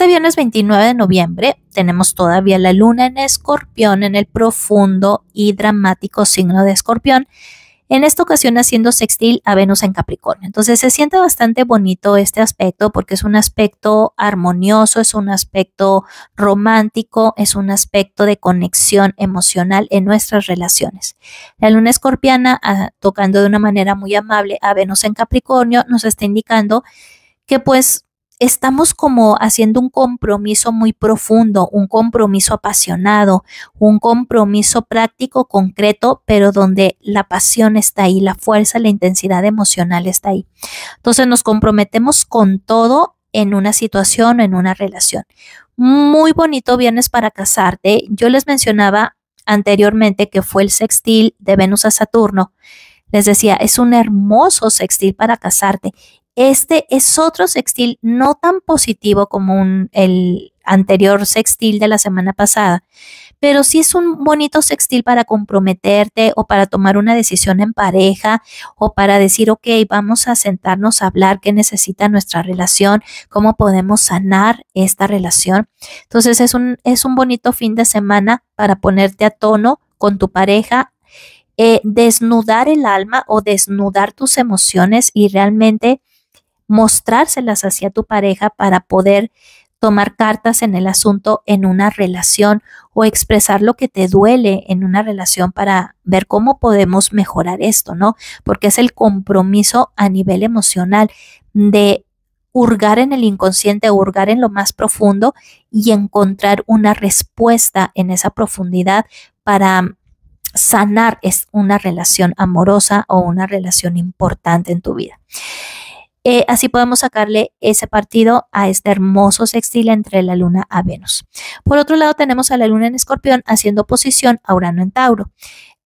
Este viernes 29 de noviembre tenemos todavía la luna en escorpión en el profundo y dramático signo de escorpión, en esta ocasión haciendo sextil a Venus en Capricornio. Entonces se siente bastante bonito este aspecto porque es un aspecto armonioso, es un aspecto romántico, es un aspecto de conexión emocional en nuestras relaciones. La luna escorpiana, ah, tocando de una manera muy amable a Venus en Capricornio, nos está indicando que pues estamos como haciendo un compromiso muy profundo, un compromiso apasionado, un compromiso práctico, concreto, pero donde la pasión está ahí, la fuerza, la intensidad emocional está ahí. Entonces nos comprometemos con todo en una situación o en una relación. Muy bonito viernes para casarte. Yo les mencionaba anteriormente que fue el sextil de Venus a Saturno. Les decía, es un hermoso sextil para casarte este es otro sextil no tan positivo como el anterior sextil de la semana pasada, pero sí es un bonito sextil para comprometerte o para tomar una decisión en pareja o para decir, ok, vamos a sentarnos a hablar qué necesita nuestra relación, cómo podemos sanar esta relación. Entonces es un, es un bonito fin de semana para ponerte a tono con tu pareja. Eh, desnudar el alma o desnudar tus emociones y realmente mostrárselas hacia tu pareja para poder tomar cartas en el asunto en una relación o expresar lo que te duele en una relación para ver cómo podemos mejorar esto, ¿no? Porque es el compromiso a nivel emocional de hurgar en el inconsciente, hurgar en lo más profundo y encontrar una respuesta en esa profundidad para sanar es una relación amorosa o una relación importante en tu vida. Eh, así podemos sacarle ese partido a este hermoso sextil entre la luna a Venus. Por otro lado, tenemos a la luna en escorpión haciendo oposición a Urano en Tauro.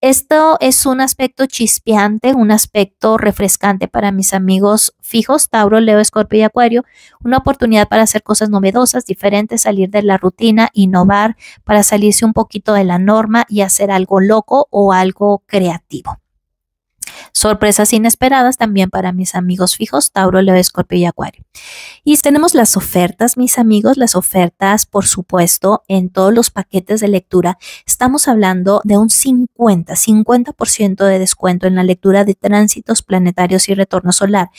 Esto es un aspecto chispeante, un aspecto refrescante para mis amigos fijos, Tauro, Leo, Escorpio y Acuario, una oportunidad para hacer cosas novedosas, diferentes, salir de la rutina, innovar, para salirse un poquito de la norma y hacer algo loco o algo creativo. Sorpresas inesperadas también para mis amigos fijos, Tauro, Leo, Escorpio y Acuario. Y tenemos las ofertas, mis amigos, las ofertas, por supuesto, en todos los paquetes de lectura. Estamos hablando de un 50, 50% de descuento en la lectura de tránsitos planetarios y retorno solar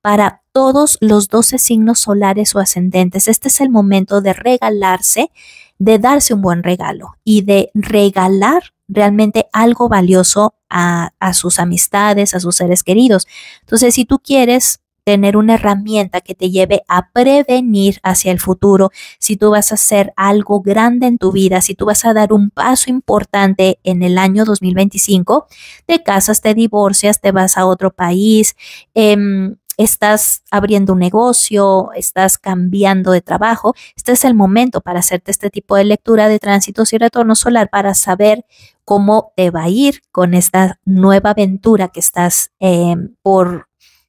para todos los 12 signos solares o ascendentes. Este es el momento de regalarse, de darse un buen regalo y de regalar realmente algo valioso a, sus amistades, a sus seres queridos. Entonces, si tú quieres tener una herramienta que te lleve a prevenir hacia el futuro, si tú vas a hacer algo grande en tu vida, si tú vas a dar un paso importante en el año 2025, te casas, te divorcias, te vas a otro país, eh, estás abriendo un negocio, estás cambiando de trabajo, este es el momento para hacerte este tipo de lectura de tránsitos y retorno solar para saber cómo te va a ir con esta nueva aventura que estás eh, por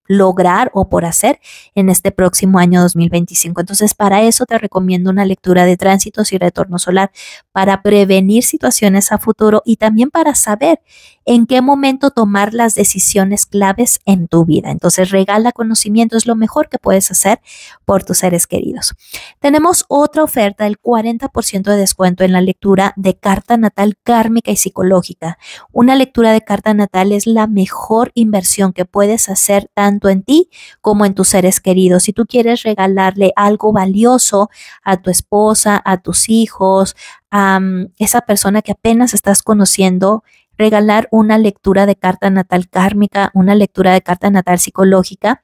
lograr o por hacer en este próximo año 2025. Entonces, para eso te recomiendo una lectura de tránsitos y retorno solar para prevenir situaciones a futuro y también para saber en qué momento tomar las decisiones claves en tu vida. Entonces, regala conocimiento, es lo mejor que puedes hacer por tus seres queridos. Tenemos otra oferta, el 40% de descuento en la lectura de carta natal kármica y psicológica. Una lectura de carta natal es la mejor inversión que puedes hacer tan tanto en ti como en tus seres queridos. Si tú quieres regalarle algo valioso a tu esposa, a tus hijos, a mm, esa persona que apenas estás conociendo, regalar una lectura de carta natal kármica, una lectura de carta natal psicológica,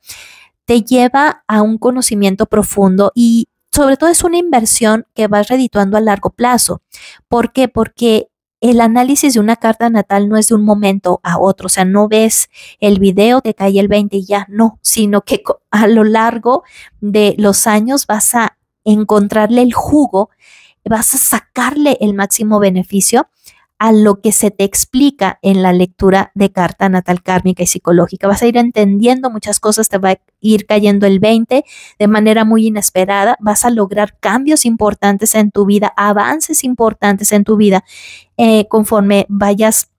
te lleva a un conocimiento profundo y sobre todo es una inversión que vas redituando a largo plazo. ¿Por qué? Porque el análisis de una carta natal no es de un momento a otro, o sea, no ves el video, te cae el 20 y ya, no, sino que a lo largo de los años vas a encontrarle el jugo, vas a sacarle el máximo beneficio a lo que se te explica en la lectura de carta natal kármica y psicológica. Vas a ir entendiendo muchas cosas, te va a ir cayendo el 20 de manera muy inesperada, vas a lograr cambios importantes en tu vida, avances importantes en tu vida, eh, conforme vayas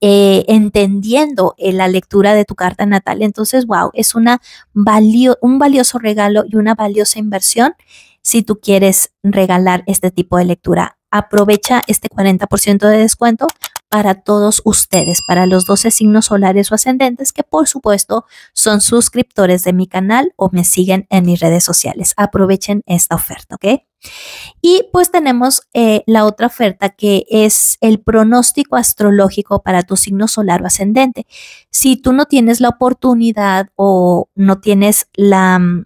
eh, entendiendo eh, la lectura de tu carta natal. Entonces, wow, es una un valioso regalo y una valiosa inversión si tú quieres regalar este tipo de lectura Aprovecha este 40% de descuento para todos ustedes, para los 12 signos solares o ascendentes que por supuesto son suscriptores de mi canal o me siguen en mis redes sociales. Aprovechen esta oferta, ¿ok? Y pues tenemos eh, la otra oferta que es el pronóstico astrológico para tu signo solar o ascendente. Si tú no tienes la oportunidad o no tienes la mm,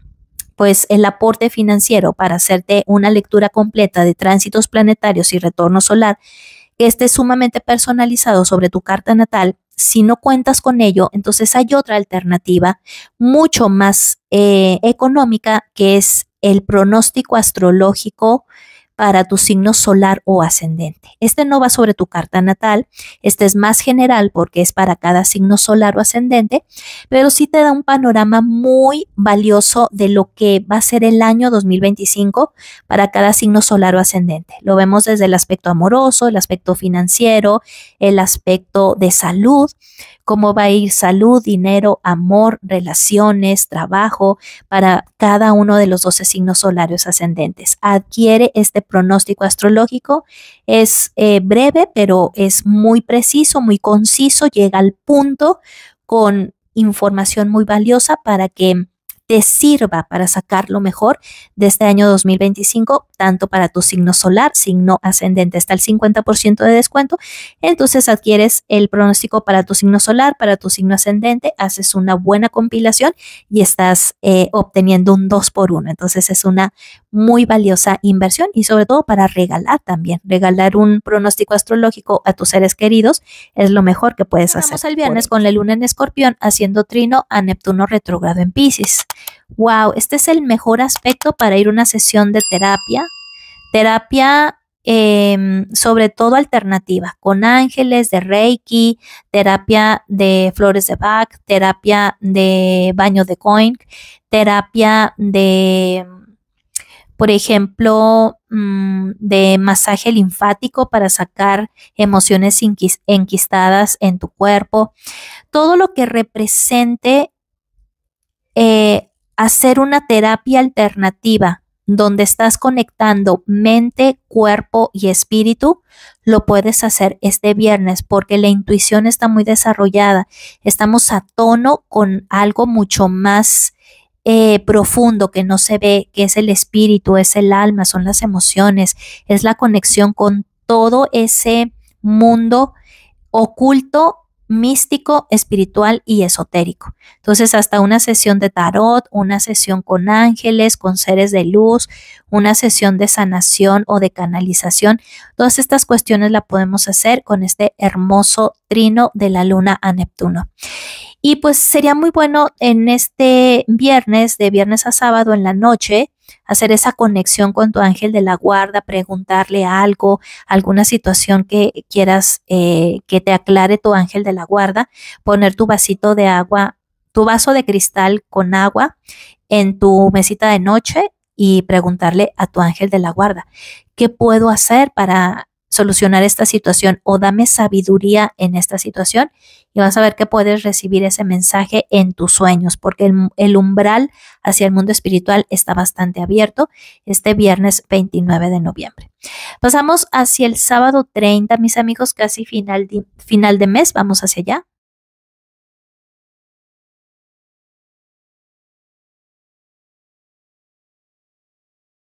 pues el aporte financiero para hacerte una lectura completa de tránsitos planetarios y retorno solar que esté sumamente personalizado sobre tu carta natal. Si no cuentas con ello, entonces hay otra alternativa mucho más eh, económica que es el pronóstico astrológico para tu signo solar o ascendente. Este no va sobre tu carta natal, este es más general porque es para cada signo solar o ascendente, pero sí te da un panorama muy valioso de lo que va a ser el año 2025 para cada signo solar o ascendente. Lo vemos desde el aspecto amoroso, el aspecto financiero, el aspecto de salud, cómo va a ir salud, dinero, amor, relaciones, trabajo para cada uno de los 12 signos solarios ascendentes. Adquiere este pronóstico astrológico. Es eh, breve, pero es muy preciso, muy conciso, llega al punto con información muy valiosa para que te sirva para sacar lo mejor de este año 2025, tanto para tu signo solar, signo ascendente, está el 50% de descuento. Entonces adquieres el pronóstico para tu signo solar, para tu signo ascendente, haces una buena compilación y estás eh, obteniendo un 2 por 1. Entonces es una muy valiosa inversión y sobre todo para regalar también. Regalar un pronóstico astrológico a tus seres queridos es lo mejor que puedes hacer. Vamos al viernes con la luna en escorpión haciendo trino a Neptuno retrógrado en Pisces wow, este es el mejor aspecto para ir a una sesión de terapia. Terapia em, sobre todo alternativa, con ángeles de Reiki, terapia de flores de Bach, terapia de baño de coin, terapia de, por ejemplo, mm, de masaje linfático para sacar emociones enquistadas en tu cuerpo. Todo lo que represente eh, hacer una terapia alternativa donde estás conectando mente, cuerpo y espíritu, lo puedes hacer este viernes porque la intuición está muy desarrollada. Estamos a tono con algo mucho más eh, profundo que no se ve, que es el espíritu, es el alma, son las emociones, es la conexión con todo ese mundo oculto místico, espiritual y esotérico. Entonces, hasta una sesión de tarot, una sesión con ángeles, con seres de luz, una sesión de sanación o de canalización, todas estas cuestiones la podemos hacer con este hermoso trino de la luna a Neptuno. Y pues sería muy bueno en este viernes, de viernes a sábado en la noche, hacer esa conexión con tu ángel de la guarda, preguntarle algo, alguna situación que quieras eh, que te aclare tu ángel de la guarda, poner tu vasito de agua, tu vaso de cristal con agua en tu mesita de noche y preguntarle a tu ángel de la guarda, ¿qué puedo hacer para solucionar esta situación o dame sabiduría en esta situación y vas a ver que puedes recibir ese mensaje en tus sueños porque el, umbral hacia el mundo espiritual está bastante abierto este viernes 29 de noviembre. Pasamos hacia el sábado 30, mis amigos, casi final final de mes, vamos hacia allá.